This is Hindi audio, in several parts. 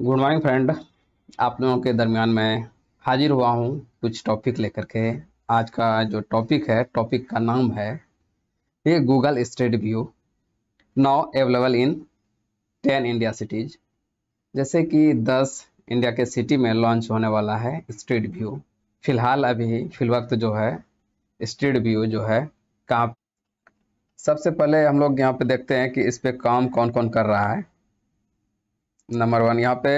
गुड मॉर्निंग फ्रेंड आप लोगों के दरमियान मैं हाजिर हुआ हूँ कुछ टॉपिक लेकर के आज का जो टॉपिक है टॉपिक का नाम है ये Google street view now available in ten India cities जैसे कि दस इंडिया के सिटी में लॉन्च होने वाला है स्ट्रीट व्यू फिलहाल अभी फिल वक्त जो है स्ट्रीट व्यू जो है कहाँ सबसे पहले हम लोग यहाँ पे देखते हैं कि इस पर काम कौन कौन कर रहा है नंबर वन यहाँ पे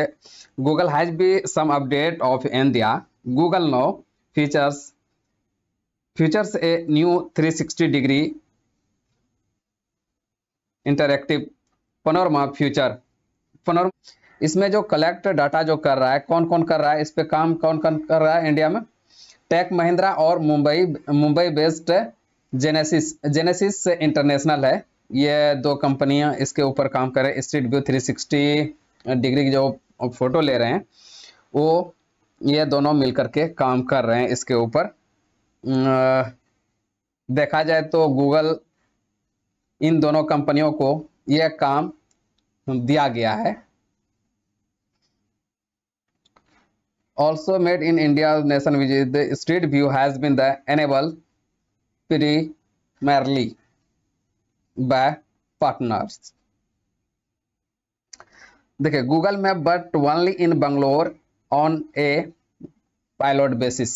Google has be some update of India Google no features features a new 360 degree interactive panorama future पनोर इसमें जो कलेक्ट डाटा जो कर रहा है कौन कौन कर रहा है इस पे काम कौन कौन कर रहा है इंडिया में टेक महिंद्रा और Mumbai Mumbai based Genesis Genesis international है ये दो कंपनियां इसके ऊपर काम कर रहे हैं स्ट्रीट व्यू 360 डिग्री की जो फोटो ले रहे हैं वो ये दोनों मिलकर के काम कर रहे हैं इसके ऊपर देखा जाए तो गूगल इन दोनों कंपनियों को यह काम दिया गया है also made in India nationwide the street view has been the enable primarily by partners देखिए Google map but only in Bangalore on a pilot basis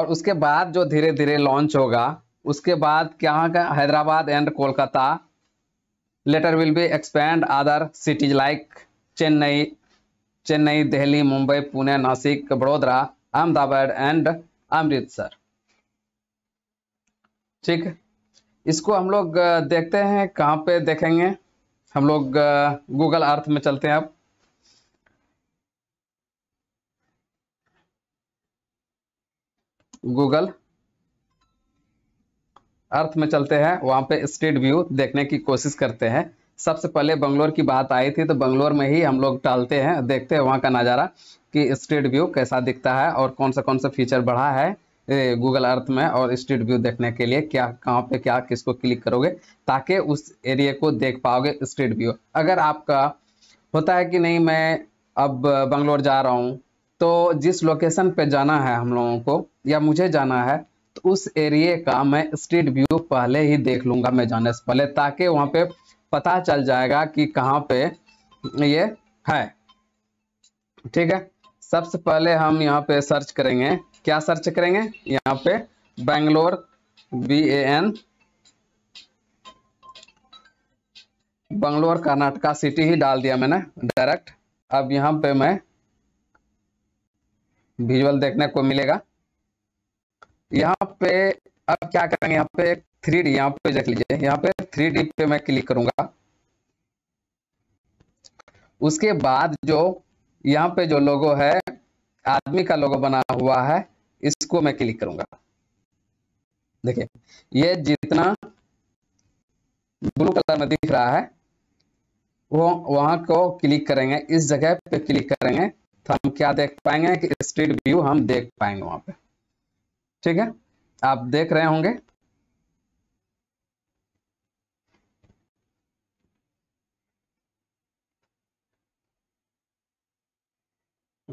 और उसके बाद जो धीरे धीरे लॉन्च होगा उसके बाद क्या होगा Hyderabad and Kolkata later will be expand other cities like Chennai Chennai Delhi Mumbai Pune Nashik Vadodara Ahmedabad and Amritsar ठीक इसको हम लोग देखते हैं कहाँ पे देखेंगे हम लोग गूगल अर्थ में चलते हैं अब गूगल अर्थ में चलते हैं वहां पे स्ट्रीट व्यू देखने की कोशिश करते हैं सबसे पहले बंगलोर की बात आई थी तो बंगलोर में ही हम लोग टालते हैं देखते हैं वहां का नज़ारा कि स्ट्रीट व्यू कैसा दिखता है और कौन सा कौन सा फीचर बढ़ा है गूगल अर्थ में और स्ट्रीट व्यू देखने के लिए क्या कहाँ पे क्या किसको क्लिक करोगे ताकि उस एरिया को देख पाओगे स्ट्रीट व्यू अगर आपका होता है कि नहीं मैं अब बंगलोर जा रहा हूँ तो जिस लोकेशन पे जाना है हम लोगों को या मुझे जाना है तो उस एरिए का मैं स्ट्रीट व्यू पहले ही देख लूँगा मैं जाने से पहले ताकि वहाँ पे पता चल जाएगा कि कहाँ पे ये है ठीक है सबसे पहले हम यहाँ पे सर्च करेंगे क्या सर्च करेंगे यहाँ पे Bangalore B A N Bangalore Karnataka city ही डाल दिया मैंने डायरेक्ट अब यहाँ पे मैं विजुअल देखने को मिलेगा यहाँ पे अब क्या करेंगे यहाँ पे थ्री डी यहाँ पे देख लीजिए यहाँ पे थ्री डी पे मैं क्लिक करूंगा उसके बाद जो यहाँ पे जो लोगो है आदमी का लोगो बना हुआ है इसको मैं क्लिक करूंगा देखिए ये जितना ब्लू कलर में दिख रहा है वो वहां को क्लिक करेंगे इस जगह पे क्लिक करेंगे तो हम क्या देख पाएंगे कि स्ट्रीट व्यू हम देख पाएंगे वहां पे ठीक है आप देख रहे होंगे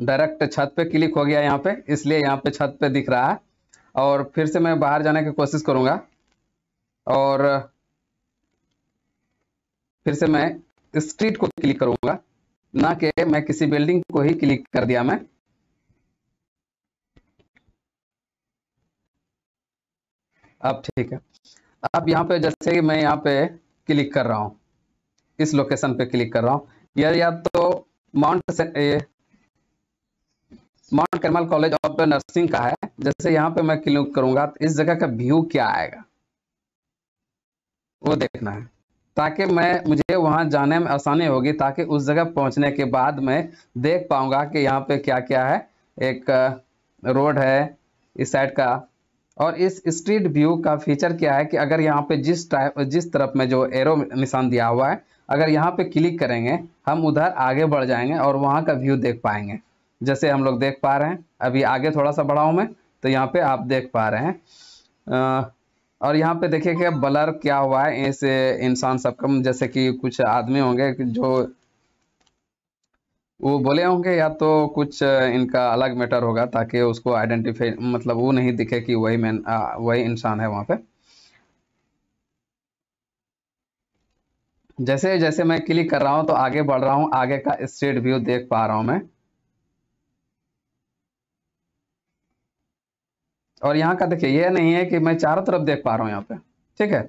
डायरेक्ट छत पे क्लिक हो गया यहाँ पे इसलिए यहाँ पे छत पे दिख रहा है और फिर से मैं बाहर जाने की कोशिश करूँगा और फिर से मैं स्ट्रीट को क्लिक करूँगा ना कि मैं किसी बिल्डिंग को ही क्लिक कर दिया मैं अब ठीक है अब यहाँ पे जैसे कि मैं यहाँ पे क्लिक कर रहा हूँ इस लोकेशन पे क्लिक कर रहा हूँ या या तो mount mount Carmel college of nursing का है जैसे यहाँ पे मैं क्लिक करूंगा तो इस जगह का व्यू क्या आएगा वो देखना है ताकि मैं मुझे वहां जाने में आसानी होगी ताकि उस जगह पहुंचने के बाद मैं देख पाऊंगा कि यहाँ पे क्या क्या है एक रोड है इस साइड का और इस स्ट्रीट व्यू का फीचर क्या है कि अगर यहाँ पे जिस टाइप जिस तरफ में जो एरो निशान दिया हुआ है अगर यहाँ पे क्लिक करेंगे हम उधर आगे बढ़ जाएंगे और वहाँ का व्यू देख पाएंगे जैसे हम लोग देख पा रहे हैं अभी आगे थोड़ा सा बढ़ाऊँ मैं तो यहाँ पे आप देख पा रहे हैं और यहाँ पे देखिए कि बलर क्या हुआ है ऐसे इंसान कम जैसे कि कुछ आदमी होंगे जो वो बोले होंगे या तो कुछ इनका अलग मैटर होगा ताकि उसको आइडेंटिफाई मतलब वो नहीं दिखे कि वही मैन वही इंसान है वहाँ पे जैसे जैसे मैं क्लिक कर रहा हूँ तो आगे बढ़ रहा हूँ आगे का स्ट्रीट व्यू देख पा रहा हूँ मैं और यहाँ का देखिए ये नहीं है कि मैं चारों तरफ देख पा रहा हूँ यहाँ पे ठीक है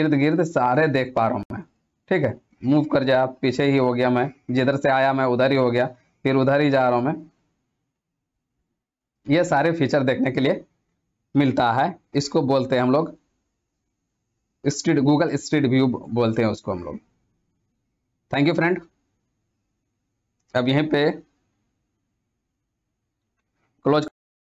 इर्द गिर्द सारे देख पा रहा हूँ मैं ठीक है मूव कर जा पीछे ही हो गया मैं जिधर से आया मैं उधर ही हो गया फिर उधर ही जा रहा हूँ मैं ये सारे फीचर देखने के लिए मिलता है इसको बोलते हैं हम लोग स्ट्रीट गूगल स्ट्रीट व्यू बोलते हैं उसको हम लोग थैंक यू फ्रेंड अब यहीं पे